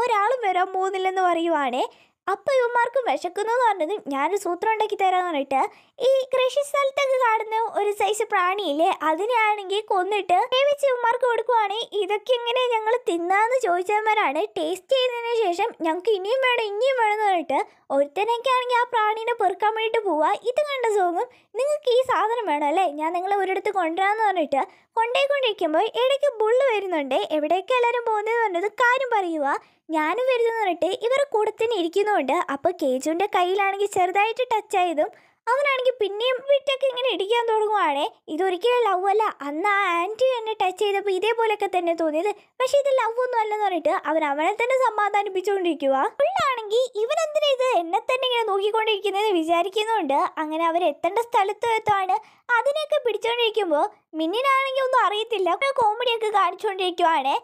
ഒരാളും വരാൻ പോകുന്നില്ലെന്ന് പറയുവാണേ അപ്പോൾ ഇവന്മാർക്ക് വിശക്കുന്നു എന്ന് പറഞ്ഞത് ഞാനൊരു സൂത്രം ഉണ്ടാക്കി തരാമെന്ന് പറഞ്ഞിട്ട് ഈ കൃഷി സ്ഥലത്തൊക്കെ കാണുന്ന ഒരു സൈസ് പ്രാണിയില്ലേ അതിനെയാണെങ്കിൽ കൊന്നിട്ട് വേവിച്ച് ഇവന്മാർക്ക് കൊടുക്കുവാണെങ്കിൽ ഇതൊക്കെ എങ്ങനെ ഞങ്ങൾ തിന്നാന്ന് ചോദിച്ചവന്മാരാണ് ടേസ്റ്റ് ചെയ്തതിന് ശേഷം ഞങ്ങൾക്ക് ഇനിയും വേണം ഇനിയും വേണം എന്ന് പറഞ്ഞിട്ട് ഒരുത്തനൊക്കെ ആണെങ്കിൽ ആ പ്രാണീനെ പെറുക്കാൻ വേണ്ടിയിട്ട് പോവുക ഇത് കണ്ട സോങ്ങും നിങ്ങൾക്ക് ഈ സാധനം വേണം അല്ലേ ഞാൻ നിങ്ങളെ ഒരിടത്ത് കൊണ്ടുവരാമെന്ന് പറഞ്ഞിട്ട് കൊണ്ടേക്കൊണ്ടിരിക്കുമ്പോൾ ഇടയ്ക്ക് ബുള്ള് വരുന്നുണ്ട് എവിടേക്ക് എല്ലാവരും പോകുന്നതെന്ന് പറഞ്ഞത് കാര്യം പറയുക ഞാനും വരുന്നു പറഞ്ഞിട്ട് ഇവർ കൂടെ തന്നെ ഇരിക്കുന്നുണ്ട് അപ്പോൾ കേജുവിൻ്റെ കയ്യിലാണെങ്കിൽ ചെറുതായിട്ട് ടച്ച് ആയതും അവനാണെങ്കിൽ പിന്നെയും വിട്ടൊക്കെ ഇങ്ങനെ ഇടിക്കാൻ തുടങ്ങുവാണേ ഇതൊരിക്കലും ലവ് അല്ല അന്ന് ആ ആൻറ്റി എന്നെ ടച്ച് ചെയ്തപ്പോൾ ഇതേപോലെയൊക്കെ തന്നെ തോന്നിയത് പക്ഷേ ഇത് ലവ് ഒന്നും അല്ലെന്ന് പറഞ്ഞിട്ട് അവൻ അവനെ തന്നെ സമാധാനിപ്പിച്ചുകൊണ്ടിരിക്കുക പുള്ളാണെങ്കിൽ ഇവനെന്തിനാ ഇത് എന്നെ തന്നെ ഇങ്ങനെ നോക്കിക്കൊണ്ടിരിക്കുന്നതെന്ന് വിചാരിക്കുന്നുണ്ട് അങ്ങനെ എത്തേണ്ട സ്ഥലത്ത് എത്താണ് അതിനെയൊക്കെ പിടിച്ചുകൊണ്ടിരിക്കുമ്പോൾ മിന്നിനാണെങ്കിൽ ഒന്നും അറിയത്തില്ല കോമഡിയൊക്കെ കാണിച്ചുകൊണ്ടിരിക്കുവാണേ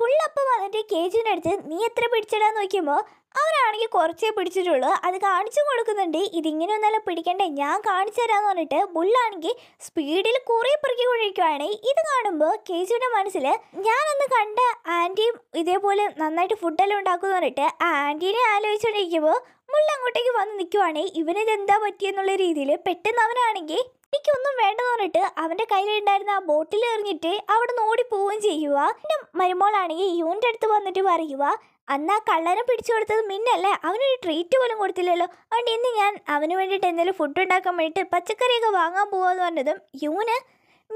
പുള്ളപ്പം വന്നിട്ട് കേജുവിൻ്റെ അടുത്ത് നീ എത്ര പിടിച്ചിടാന്ന് നോക്കുമ്പോൾ അവനാണെങ്കിൽ കുറച്ചേ പിടിച്ചിട്ടുള്ളൂ അത് കാണിച്ചു കൊടുക്കുന്നുണ്ട് ഇതിങ്ങനെയൊന്നല്ല പിടിക്കണ്ടേ ഞാൻ കാണിച്ചു തരാമെന്ന് പറഞ്ഞിട്ട് ബുള്ളാണെങ്കിൽ സ്പീഡിൽ കുറേ പിറക്കിക്കൊണ്ടിരിക്കുവാണ് ഇത് കാണുമ്പോൾ കേജുവിൻ്റെ മനസ്സിൽ ഞാനന്ന് കണ്ട ആൻറ്റിയും ഇതേപോലെ നന്നായിട്ട് ഫുഡെല്ലാം ഉണ്ടാക്കുമെന്ന് പറഞ്ഞിട്ട് ആ ആൻറ്റീനെ ആലോചിച്ചുകൊണ്ടിരിക്കുമ്പോൾ മുള്ള അങ്ങോട്ടേക്ക് വന്ന് നിൽക്കുവാണെങ്കിൽ ഇവനിതെന്താ പറ്റിയെന്നുള്ള രീതിയിൽ പെട്ടെന്ന് അവനാണെങ്കിൽ എനിക്കൊന്നും വേണ്ടെന്ന് പറഞ്ഞിട്ട് അവൻ്റെ കയ്യിലുണ്ടായിരുന്ന ആ ബോട്ടിൽ എറിഞ്ഞിട്ട് അവിടെ നിന്ന് പോവുകയും ചെയ്യുക പിന്നെ മരുമോളാണെങ്കിൽ യൂണിൻ്റെ അടുത്ത് വന്നിട്ട് പറയുക അന്ന് ആ കള്ളനെ പിടിച്ചു കൊടുത്തത് മിന്നല്ലേ അവനൊരു ട്രീറ്റ് പോലും കൊടുത്തില്ലല്ലോ അതുകൊണ്ട് ഇന്ന് ഞാൻ അവന് വേണ്ടിയിട്ട് എന്തെങ്കിലും ഫുഡ് ഉണ്ടാക്കാൻ വേണ്ടിയിട്ട് പച്ചക്കറിയൊക്കെ വാങ്ങാൻ പോകുമെന്ന് പറഞ്ഞതും യൂന്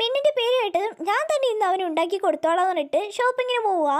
മിന്നിൻ്റെ പേര് കേട്ടതും ഞാൻ തന്നെ ഇന്ന് അവന് ഉണ്ടാക്കി കൊടുത്തോളാം പറഞ്ഞിട്ട് ഷോപ്പിങ്ങിന് പോവുക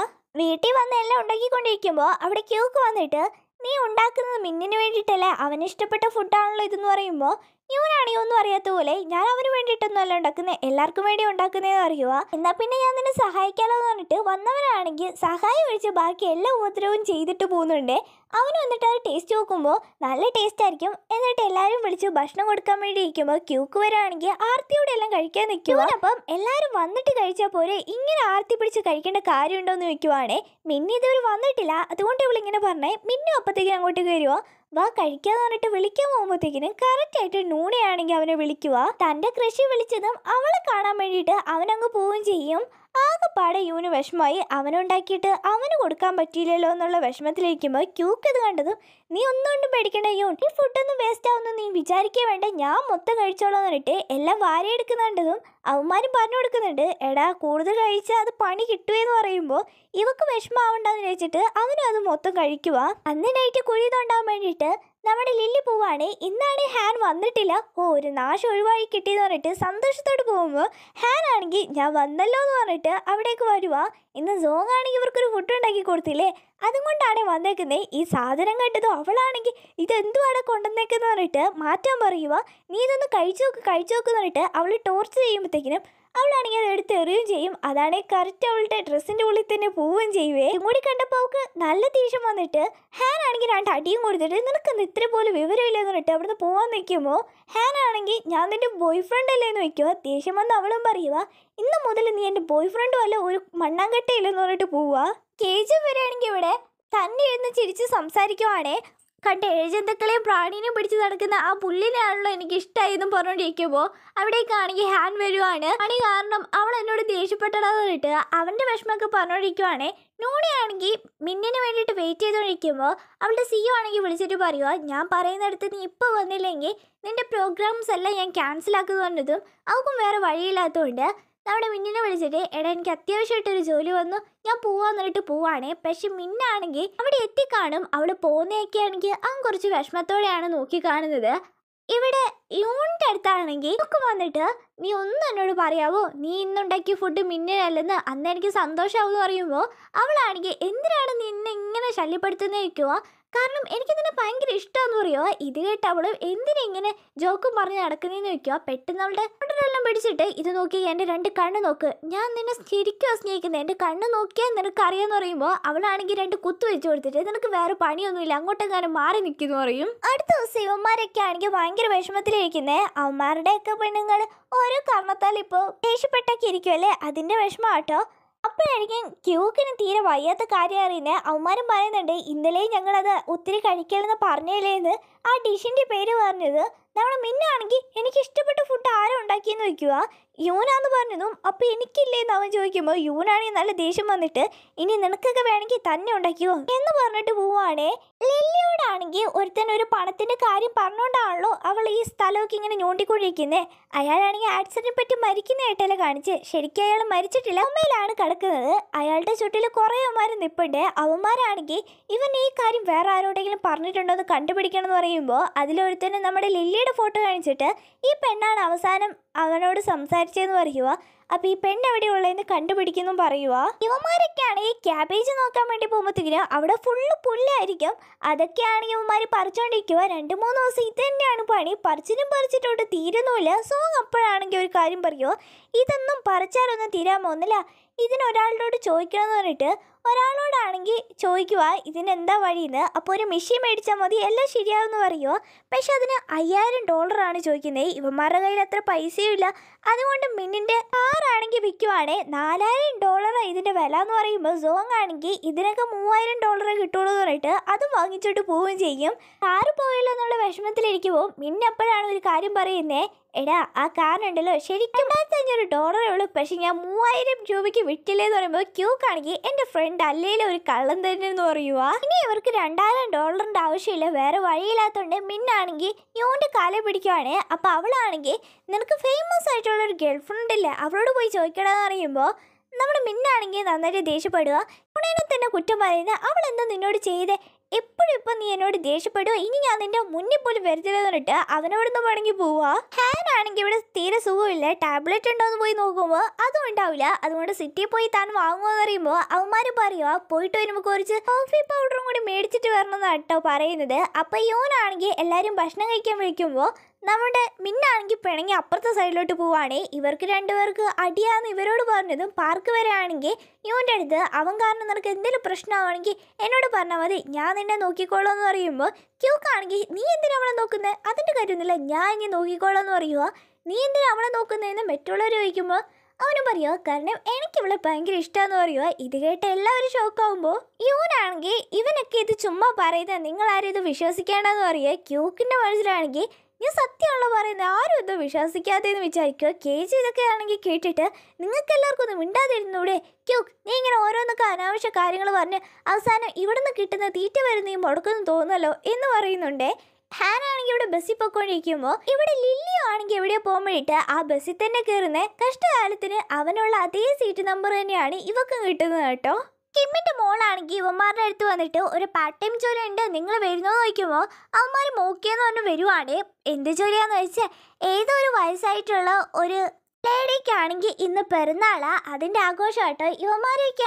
വീട്ടിൽ വന്ന് എല്ലാം ഉണ്ടാക്കിക്കൊണ്ടിരിക്കുമ്പോൾ അവിടെ ക്യൂക്ക് വന്നിട്ട് നീ ഉണ്ടാക്കുന്നത് മിന്നിന് വേണ്ടിയിട്ടല്ലേ അവന് ഇഷ്ടപ്പെട്ട ഫുഡാണല്ലോ ഇതെന്ന് പറയുമ്പോൾ ഇവനാണെങ്കിൽ ഒന്നും അറിയാത്ത പോലെ ഞാൻ അവന് വേണ്ടിയിട്ടൊന്നും അല്ല ഉണ്ടാക്കുന്നത് എല്ലാവർക്കും വേണ്ടി ഉണ്ടാക്കുന്നതെന്ന് അറിയുക എന്നാൽ പിന്നെ ഞാൻ നിന്നെ സഹായിക്കാമല്ലോ എന്ന് പറഞ്ഞിട്ട് വന്നവനാണെങ്കിൽ സഹായം ഒഴിച്ച് ബാക്കി എല്ലാ ഉപദ്രവവും ചെയ്തിട്ട് പോകുന്നുണ്ട് അവൻ വന്നിട്ട് അത് ടേസ്റ്റ് നോക്കുമ്പോൾ നല്ല ടേസ്റ്റ് ആയിരിക്കും എന്നിട്ട് എല്ലാവരും വിളിച്ച് ഭക്ഷണം കൊടുക്കാൻ വേണ്ടി ഇരിക്കുമ്പോൾ ക്യൂക്ക് വരാണെങ്കിൽ ആർത്തിയോടെ എല്ലാം കഴിക്കാൻ നിൽക്കുക അപ്പം എല്ലാവരും വന്നിട്ട് കഴിച്ചാൽ പോലെ ഇങ്ങനെ ആർത്തി പിടിച്ച് കഴിക്കേണ്ട കാര്യമുണ്ടോ എന്ന് ചോദിക്കുവാണേ മിന്നി ഇതുവരെ വന്നിട്ടില്ല അതുകൊണ്ട് ഇവളിങ്ങനെ പറഞ്ഞേ മിന്നു അപ്പത്തേക്കും അങ്ങോട്ട് കയറുക വാ കഴിക്കാന്ന് പറഞ്ഞിട്ട് വിളിക്കാൻ പോകുമ്പോഴത്തേക്കിനും കറക്റ്റായിട്ട് നൂണയാണെങ്കിൽ അവനെ വിളിക്കുക തൻ്റെ കൃഷി വിളിച്ചതും അവളെ കാണാൻ വേണ്ടിയിട്ട് അവനങ്ങ് പോവുകയും ചെയ്യും ആകെപ്പാടെ യൂന് വിഷമമായി അവനുണ്ടാക്കിയിട്ട് അവന് കൊടുക്കാൻ പറ്റിയില്ലല്ലോ എന്നുള്ള വിഷമത്തിലിരിക്കുമ്പോൾ ക്യൂക്ക് ഇത് കണ്ടതും നീ ഒന്നുകൊണ്ടും പേടിക്കണ്ട യൂൺ ഈ ഫുഡൊന്നും വേസ്റ്റ് ആവുന്നു നീ വിചാരിക്കേ വേണ്ട ഞാൻ മൊത്തം കഴിച്ചോളാം എന്നിട്ട് എല്ലാം വാരിയെടുക്കുന്നുണ്ടതും അവന്മാരും പറഞ്ഞു കൊടുക്കുന്നുണ്ട് എടാ കൂടുതൽ കഴിച്ചാൽ അത് പണി കിട്ടുമെന്ന് പറയുമ്പോൾ ഇവക്ക് വിഷമാവണ്ടെന്ന് വിചാരിച്ചിട്ട് അവനും അത് മൊത്തം കഴിക്കുക അന്ന് നൈറ്റ് കുഴി തോണ്ടാൻ വേണ്ടിയിട്ട് നമ്മുടെ ലില്ലി പോവാണ് ഇന്നാണ് ഹാൻ വന്നിട്ടില്ല ഓ ഒരു നാശം ഒഴിവായി കിട്ടിയെന്ന് പറഞ്ഞിട്ട് സന്തോഷത്തോട് പോകുമ്പോൾ ഹാൻ ആണെങ്കിൽ ഞാൻ വന്നല്ലോ എന്ന് പറഞ്ഞിട്ട് അവിടേക്ക് വരുവാ ഇന്ന് സോങ് ആണെങ്കിൽ ഇവർക്കൊരു ഫുഡ് ഉണ്ടാക്കി കൊടുത്തില്ലേ അതുകൊണ്ടാണ് വന്നേക്കുന്നത് ഈ സാധനം കണ്ടതും അവളാണെങ്കിൽ ഇതെന്തുവാണ് കൊണ്ടുവന്നേക്കെന്ന് പറഞ്ഞിട്ട് മാറ്റാൻ പറയുക നീ ഇതൊന്ന് കഴിച്ചു നോക്ക് കഴിച്ചു നോക്ക് പറഞ്ഞിട്ട് അവൾ ടോർച്ച് ചെയ്യുമ്പോഴത്തേക്കിനും അവളാണെങ്കിൽ അത് എടുത്ത് എറിയുകയും ചെയ്യും അതാണെങ്കിൽ കറക്റ്റ് അവളുടെ ഡ്രസ്സിന്റെ ഉള്ളിൽ തന്നെ പോവുകയും ചെയ്യുവേ കൂടി കണ്ടപ്പോൾ അവൾക്ക് നല്ല ദേഷ്യം വന്നിട്ട് ഹാൻ ആണെങ്കിൽ രണ്ട് അടിയും കൊടുത്തിട്ട് നിനക്ക് ഇത്ര പോലും വിവരമില്ലെന്ന് പറഞ്ഞിട്ട് അവിടുന്ന് പോവാൻ നിൽക്കുമ്പോൾ ഹാൻ ആണെങ്കിൽ ഞാൻ നിന്റെ ബോയ് ഫ്രണ്ട് അല്ലേന്ന് വെക്കുവാ ദേഷ്യം വന്ന് അവളും പറയുക ഇന്ന് മുതൽ നീ എന്റെ ബോയ് ഫ്രണ്ടും അല്ല ഒരു മണ്ണാങ്കട്ടയില്ലെന്ന് പറഞ്ഞിട്ട് പോവുക കേജ് വരാണെങ്കിൽ ഇവിടെ തന്നെ ഇരുന്ന് ചിരിച്ച് സംസാരിക്കുവാണേ കണ്ട ഏഴജന്തുക്കളെയും പ്രാണീനെയും പിടിച്ച് നടക്കുന്ന ആ പുള്ളിനെയാണല്ലോ എനിക്ക് ഇഷ്ടമായെന്നും പറഞ്ഞുകൊണ്ടിരിക്കുമ്പോൾ അവിടേക്കാണെങ്കിൽ ഹാൻ വരുവാണ് അണി കാരണം അവൾ എന്നോട് ദേഷ്യപ്പെട്ടതാന്ന് പറഞ്ഞിട്ട് അവൻ്റെ വിഷമമൊക്കെ പറഞ്ഞുകൊണ്ടിരിക്കുവാണേ നൂണിയാണെങ്കിൽ മിന്നിന് വേണ്ടിയിട്ട് വെയിറ്റ് ചെയ്തുകൊണ്ടിരിക്കുമ്പോൾ അവളുടെ സിഒ ആണെങ്കിൽ വിളിച്ചിട്ട് പറയുക ഞാൻ പറയുന്നിടത്ത് നീ ഇപ്പോൾ വന്നില്ലെങ്കിൽ നിൻ്റെ പ്രോഗ്രാംസ് എല്ലാം ഞാൻ ക്യാൻസലാക്കുന്നു പറഞ്ഞതും അവൾക്കും വേറെ വഴിയില്ലാത്തതുകൊണ്ട് നമ്മുടെ മിന്നിനെ വിളിച്ചിട്ട് എടാ എനിക്ക് അത്യാവശ്യമായിട്ട് ഒരു ജോലി വന്നു ഞാൻ പോവാന്ന് പറഞ്ഞിട്ട് പോവാണേ പക്ഷെ മിന്നാണെങ്കിൽ അവിടെ എത്തിക്കാണും അവിടെ പോകുന്നതൊക്കെ ആണെങ്കിൽ അവൻ കുറച്ച് വിഷമത്തോടെയാണ് നോക്കി കാണുന്നത് ഇവിടെ ലൂണിൻ്റെ അടുത്താണെങ്കിൽ ഒക്കെ വന്നിട്ട് നീ ഒന്നും എന്നോട് പറയാവോ നീ ഇന്നുണ്ടാക്കിയ ഫുഡ് മിന്നലല്ലെന്ന് അന്ന് എനിക്ക് സന്തോഷമാവുമെന്ന് പറയുമ്പോൾ അവളാണെങ്കിൽ എന്തിനാണ് നിന്നെ ഇങ്ങനെ ശല്യപ്പെടുത്തുന്നിരിക്കുക കാരണം എനിക്ക് നിന്നെ ഭയങ്കര ഇഷ്ടമെന്ന് പറയുമോ ഇത് കേട്ട് അവളും എന്തിനാ ഇങ്ങനെ ജോക്കും പറഞ്ഞ് നടക്കുന്നതെന്ന് ചോദിക്കുക പെട്ടെന്ന് അവളുടെ ഉടനെല്ലാം പിടിച്ചിട്ട് ഇത് നോക്കി എൻ്റെ രണ്ട് കണ്ണ് നോക്ക് ഞാൻ നിന്നെ ശരിക്കും സ്നേഹിക്കുന്നത് എൻ്റെ കണ്ണ് നോക്കിയാൽ നിനക്ക് അറിയാന്ന് പറയുമ്പോൾ അവളാണെങ്കിൽ രണ്ട് കുത്തു വെച്ച് കൊടുത്തിട്ട് നിനക്ക് വേറെ പണിയൊന്നുമില്ല അങ്ങോട്ടെങ്ങാനും മാറി നിൽക്കുന്നു പറയും അടുത്ത ദിവസം ഇവന്മാരൊക്കെ ആണെങ്കിൽ ഭയങ്കര വിഷമത്തിലിരിക്കുന്നത് അവന്മാരുടെയൊക്കെ പെണ്ണുങ്ങൾ ഓരോ കാരണത്താൽ ഇപ്പോൾ ദേഷ്യപ്പെട്ടൊക്കെ ഇരിക്കുമല്ലേ അതിൻ്റെ വിഷമം കേട്ടോ അപ്പോഴായിരിക്കും ക്യൂക്കിന് തീരെ വയ്യാത്ത കാര്യം അറിയുന്നത് അവന്മാരും പറയുന്നുണ്ട് ഇന്നലെ ഞങ്ങളത് ഒത്തിരി കഴിക്കലെന്ന് പറഞ്ഞില്ലേ എന്ന് ആ ഡിഷിൻ്റെ പേര് പറഞ്ഞത് നമ്മൾ മിന്നാണെങ്കിൽ എനിക്ക് ഇഷ്ടപ്പെട്ട ഫുഡ് ആരും ഉണ്ടാക്കിയെന്ന് വയ്ക്കുക യൂനാന്ന് പറഞ്ഞതും അപ്പോൾ എനിക്കില്ലേ എന്ന് അവൻ ചോദിക്കുമ്പോൾ യൂനാണെങ്കിൽ നല്ല ദേഷ്യം വന്നിട്ട് ഇനി നിനക്കൊക്കെ വേണമെങ്കിൽ തന്നെ ഉണ്ടാക്കിയോ എന്ന് പറഞ്ഞിട്ട് പോവാണേ ലില്ലിയോടാണെങ്കിൽ ഒരുത്തൻ ഒരു പണത്തിൻ്റെ കാര്യം പറഞ്ഞുകൊണ്ടാണല്ലോ അവൾ ഈ സ്ഥലമൊക്കെ ഇങ്ങനെ ഞോണ്ടിക്കൊണ്ടിരിക്കുന്നത് അയാളാണെങ്കിൽ ആക്സിഡൻറ്റ് പറ്റി മരിക്കുന്ന കേട്ടല്ല കാണിച്ച് ശരിക്കും അയാൾ മരിച്ചിട്ടില്ല അമ്മയിലാണ് കിടക്കുന്നത് അയാളുടെ ചുറ്റിൽ കുറേ അവന്മാർ നിപ്പുണ്ട് അവന്മാരാണെങ്കിൽ ഇവൻ ഈ കാര്യം വേറെ ആരോടെങ്കിലും പറഞ്ഞിട്ടുണ്ടോ എന്ന് കണ്ടുപിടിക്കണം എന്ന് പറയുമ്പോൾ അതിലൊരുത്തന്നെ നമ്മുടെ ലില്ലിയുടെ ഫോട്ടോ കാണിച്ചിട്ട് ഈ പെണ്ണാണ് അവസാനം അവനോട് സംസാരിച്ചത് സംസാരിച്ചതെന്ന് പറയുക അപ്പൊ ഈ പെണ് എവിടെ എവിടെയുള്ളതെന്ന് കണ്ടുപിടിക്കുന്നു പറയുക ഇവന്മാരൊക്കെയാണ് ഈ ക്യാബേജ് നോക്കാൻ വേണ്ടി പോകുമ്പോഴത്തേക്കിന് അവിടെ ഫുള്ള് പുല്ലായിരിക്കും അതൊക്കെയാണ് ഇവന്മാർ പറിച്ചോണ്ടിരിക്കുക രണ്ടു മൂന്ന് ദിവസം ഇത് തന്നെയാണ് പണി പറിച്ചിനും പറിച്ചിട്ടുണ്ട് തീരുന്നുമില്ല സോങ് അപ്പോഴാണെങ്കിൽ ഒരു കാര്യം പറയുമോ ഇതൊന്നും പറിച്ചാലൊന്നും തീരാൻ പോകുന്നില്ല ഇതിനൊരാളോട് ചോദിക്കണമെന്ന് പറഞ്ഞിട്ട് ഒരാളോടാണെങ്കിൽ ചോദിക്കുക ഇതിനെന്താ വഴിയെന്ന് അപ്പോൾ ഒരു മെഷീൻ മേടിച്ചാൽ മതി എല്ലാം ശരിയാവുമെന്ന് പറയുമോ പക്ഷെ അതിന് അയ്യായിരം ഡോളറാണ് ചോദിക്കുന്നത് ഇവന്മാരുടെ കയ്യിൽ അത്ര പൈസയും ഇല്ല അതുകൊണ്ട് മിന്നിൻ്റെ കാറാണെങ്കിൽ വിൽക്കുവാണേ നാലായിരം ഡോളറാണ് ഇതിൻ്റെ വില എന്ന് പറയുമ്പോൾ സോങ് ആണെങ്കിൽ ഇതിനൊക്കെ മൂവായിരം ഡോളർ കിട്ടുള്ളൂ എന്ന് പറഞ്ഞിട്ട് അതും വാങ്ങിച്ചോട്ട് പോവുകയും ചെയ്യും കാറ് പോയല്ലോ എന്നുള്ള വിഷമത്തിലിരിക്കുമ്പോൾ മിന്നെപ്പോഴാണ് ഒരു കാര്യം പറയുന്നത് എടാ ആ കാറിനുണ്ടല്ലോ ശരിക്കും രണ്ടായിരത്തഞ്ഞൂറ് ഡോളറേ ഉള്ളൂ പക്ഷെ ഞാൻ മൂവായിരം രൂപയ്ക്ക് വിറ്റില്ലേന്ന് പറയുമ്പോൾ ക്യൂ കാണിക്കി എൻ്റെ ഫ്രണ്ട് അല്ലേലും ഒരു കള്ളം തന്നെ എന്ന് പറയുക ഇനി അവർക്ക് രണ്ടായിരം ഡോളറിൻ്റെ ആവശ്യമില്ല വേറെ വഴിയില്ലാത്തതുകൊണ്ട് മിന്നാണെങ്കിൽ ഞോൻ്റെ കാല പിടിക്കുവാണ് അപ്പോൾ അവളാണെങ്കിൽ നിനക്ക് ഫേമസ് ആയിട്ടുള്ള ഒരു ഗേൾ ഫ്രണ്ട് ഇല്ലേ അവളോട് പോയി ചോദിക്കണമെന്ന് പറയുമ്പോൾ നമ്മുടെ മിന്നാണെങ്കിൽ നന്നായിട്ട് ദേഷ്യപ്പെടുക ഉണേനെ തന്നെ കുറ്റം പറയുന്ന അവൾ എന്താ നിന്നോട് ചെയ്ത് എപ്പോഴും ഇപ്പം നീ എന്നോട് ദേഷ്യപ്പെടുക ഇനി ഞാൻ നിന്റെ മുന്നിൽ പോലും വരുത്തില്ലെന്നിട്ട് അവനോട് നിന്ന് മടങ്ങി പോവുക ആണെങ്കിൽ ഇവിടെ തീരെ സുഖമില്ല ടാബ്ലറ്റ് ഉണ്ടോ എന്ന് പോയി നോക്കുമ്പോൾ അതും ഉണ്ടാവില്ല അതുകൊണ്ട് സിറ്റിയിൽ പോയി താൻ എന്ന് പറയുമ്പോൾ അവന്മാർ പറയുക പോയിട്ട് വരുമ്പോൾ കുറച്ച് കോഫി പൗഡറും കൂടി മേടിച്ചിട്ട് വരണമെന്നാണ് കേട്ടോ പറയുന്നത് അപ്പം യോനാണെങ്കിൽ എല്ലാവരും ഭക്ഷണം കഴിക്കാൻ വിളിക്കുമ്പോൾ നമ്മുടെ മിന്നാണെങ്കിൽ പിണങ്ങി അപ്പുറത്തെ സൈഡിലോട്ട് പോവുകയാണെ ഇവർക്ക് രണ്ടുപേർക്ക് അടിയാന്ന് ഇവരോട് പറഞ്ഞതും പാർക്ക് വരെയാണെങ്കിൽ ഇവൻ്റെ അടുത്ത് അവൻ കാരണം നിനക്ക് എന്തെങ്കിലും പ്രശ്നമാണെങ്കിൽ എന്നോട് പറഞ്ഞാൽ മതി ഞാൻ നിന്നെ നോക്കിക്കോളാം എന്ന് പറയുമ്പോൾ ക്യൂക്കാണെങ്കിൽ നീ എന്തിനാ നമ്മളെ നോക്കുന്നത് അതിൻ്റെ കാര്യമൊന്നുമില്ല ഞാൻ ഇനി നോക്കിക്കോളാം എന്ന് പറയുക നീ എന്തിനാ നമ്മളെ നോക്കുന്നതെന്ന് മറ്റുള്ളവർ ചോദിക്കുമ്പോൾ അവനും പറയുക കാരണം എനിക്ക് ഇവളെ ഭയങ്കര ഇഷ്ടമെന്ന് പറയുക ഇത് കേട്ട എല്ലാവരും ഷോക്കാവുമ്പോൾ ഇവനാണെങ്കിൽ ഇവനൊക്കെ ഇത് ചുമ്മാ പറയുന്നത് നിങ്ങളാരും ഇത് വിശ്വസിക്കേണ്ടതെന്ന് പറയുക ക്യൂക്കിൻ്റെ മനസ്സിലാണെങ്കിൽ ഞാൻ സത്യമുള്ള പറയുന്നത് ആരും ഇതോ വിശ്വസിക്കാത്തതെന്ന് വിചാരിക്കുക കെ ജി ഇതൊക്കെ ആണെങ്കിൽ കേട്ടിട്ട് നിങ്ങൾക്ക് എല്ലാവർക്കും ഒന്ന് മിണ്ടാതിരുന്നൂടെ ക്യൂ നീ ഇങ്ങനെ ഓരോന്നൊക്കെ അനാവശ്യ കാര്യങ്ങൾ പറഞ്ഞ് അവസാനം ഇവിടുന്ന് കിട്ടുന്ന തീറ്റ വരെ നീ മുടക്കുന്നു തോന്നുമല്ലോ എന്ന് പറയുന്നുണ്ടേ ഹാൻ ആണെങ്കിൽ ഇവിടെ ബസ്സിൽ പോയിക്കൊണ്ടിരിക്കുമ്പോൾ ഇവിടെ ലില്ലിയോ ആണെങ്കിൽ എവിടെയോ പോകുമ്പോഴിട്ട് ആ ബസ്സിൽ തന്നെ കയറുന്ന കഷ്ടകാലത്തിന് അവനുള്ള അതേ സീറ്റ് നമ്പർ തന്നെയാണ് ഇവക്കും കിട്ടുന്നത് കേട്ടോ കിമ്മിൻ്റെ മോളാണെങ്കിൽ ഇവന്മാരുടെ അടുത്ത് വന്നിട്ട് ഒരു പാർട്ട് ടൈം ജോലി ഉണ്ട് നിങ്ങൾ വരുന്നോ ചോദിക്കുമ്പോൾ അവന്മാർ മോക്കിയെന്ന് പറഞ്ഞ് വരുവാണ് എന്ത് ജോലിയാന്ന് വെച്ചാൽ ഏതോ ഒരു വയസ്സായിട്ടുള്ള ഒരു ലേഡിക്കാണെങ്കിൽ ഇന്ന് പെരുന്നാളാ അതിൻ്റെ ആഘോഷമായിട്ടോ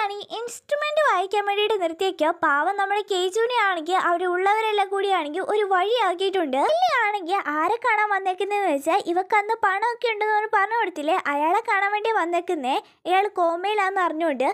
ആണെങ്കിൽ ഇൻസ്ട്രുമെന്റ് വായിക്കാൻ വേണ്ടിയിട്ട് നിർത്തിയേക്കോ പാവം നമ്മുടെ കേജുവിനെ ആണെങ്കിൽ അവിടെ ഉള്ളവരെല്ലാം കൂടിയാണെങ്കിൽ ഒരു ആക്കിയിട്ടുണ്ട് ആണെങ്കിൽ ആരെ കാണാൻ വന്നേക്കുന്നതെന്ന് വെച്ചാൽ ഇവക്ക് അന്ന് പണമൊക്കെ ഉണ്ടെന്ന് പറഞ്ഞു കൊടുത്തില്ലേ അയാളെ കാണാൻ വേണ്ടി വന്നേക്കുന്നേ ഇയാൾ കോമയിലാന്ന് അറിഞ്ഞുകൊണ്ട്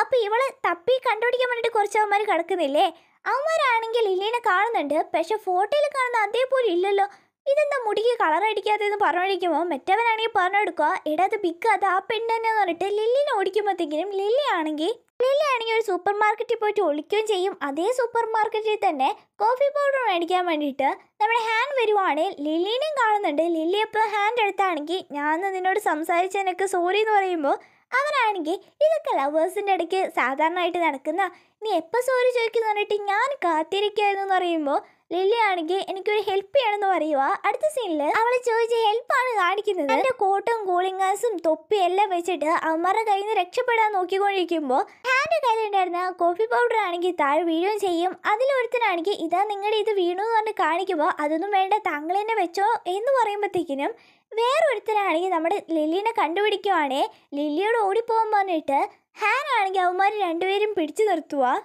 അപ്പോൾ ഇവള് തപ്പി കണ്ടുപിടിക്കാൻ വേണ്ടിട്ട് കുറച്ച് അവന്മാർ കിടക്കുന്നില്ലേ അവന്മാരാണെങ്കിൽ ലില്ലിനെ കാണുന്നുണ്ട് പക്ഷെ ഫോട്ടോയിൽ കാണുന്ന അതേപോലെ ഇല്ലല്ലോ ഇതെന്താ മുടിക്ക് കളർ അടിക്കാത്തതെന്ന് പറഞ്ഞിരിക്കുമ്പോൾ മറ്റവനാണെങ്കിൽ പറഞ്ഞെടുക്കുക ഇടത് ബിഗ് അത് ആ പെണ്ണ് തന്നെ പറഞ്ഞിട്ട് ലില്ലിനെ ഓടിക്കുമ്പോഴത്തേക്കിനും ലില്ലി ആണെങ്കിൽ ലില്ലി ആണെങ്കിൽ ഒരു സൂപ്പർ മാർക്കറ്റിൽ പോയിട്ട് ഒളിക്കുകയും ചെയ്യും അതേ സൂപ്പർ മാർക്കറ്റിൽ തന്നെ കോഫി പൗഡർ മേടിക്കാൻ വേണ്ടിയിട്ട് നമ്മുടെ ഹാൻഡ് വരുവാണെങ്കിൽ ലില്ലിനെയും കാണുന്നുണ്ട് ലില്ലി അപ്പോൾ ഹാൻഡ് എടുത്താണെങ്കിൽ ഞാൻ നിന്നോട് സംസാരിച്ചതിനൊക്കെ സോറി എന്ന് പറയുമ്പോൾ അവനാണെങ്കിൽ ഇതൊക്കെ ലവേഴ്സിൻ്റെ ഇടയ്ക്ക് സാധാരണയായിട്ട് നടക്കുന്ന നീ എപ്പോൾ സോറി ചോദിക്കുന്നു പറഞ്ഞിട്ട് ഞാൻ കാത്തിരിക്കുകയായിരുന്നു എന്ന് പറയുമ്പോൾ ലില്ലി ആണെങ്കിൽ എനിക്കൊരു ഹെൽപ്പ് ചെയ്യണമെന്ന് പറയുക അടുത്ത സീനിൽ അവളെ ചോദിച്ച ഹെൽപ്പാണ് കാണിക്കുന്നത് എൻ്റെ കോട്ടും കൂളിംഗാസും തൊപ്പി എല്ലാം വെച്ചിട്ട് അമ്മയുടെ കയ്യിൽ നിന്ന് രക്ഷപ്പെടാൻ നോക്കിക്കൊണ്ടിരിക്കുമ്പോൾ ഹാൻ്റെ ഉണ്ടായിരുന്ന കോഫി പൗഡർ ആണെങ്കിൽ താഴെ വീഴുകയും ചെയ്യും അതിലൊരുത്തനാണെങ്കിൽ ഇതാ നിങ്ങളുടെ ഇത് വീണു എന്ന് പറഞ്ഞ് കാണിക്കുമ്പോൾ അതൊന്നും വേണ്ട താങ്കൾ തന്നെ വെച്ചോ എന്ന് പറയുമ്പോഴത്തേക്കിനും വേറൊരുത്തരാണെങ്കിൽ നമ്മുടെ ലില്ലിനെ കണ്ടുപിടിക്കുവാണേ ലില്ലിയോട് ഓടിപ്പോകാൻ പറഞ്ഞിട്ട് ഹാൻ ആണെങ്കിൽ അവന്മാർ രണ്ടുപേരും പിടിച്ചു നിർത്തുക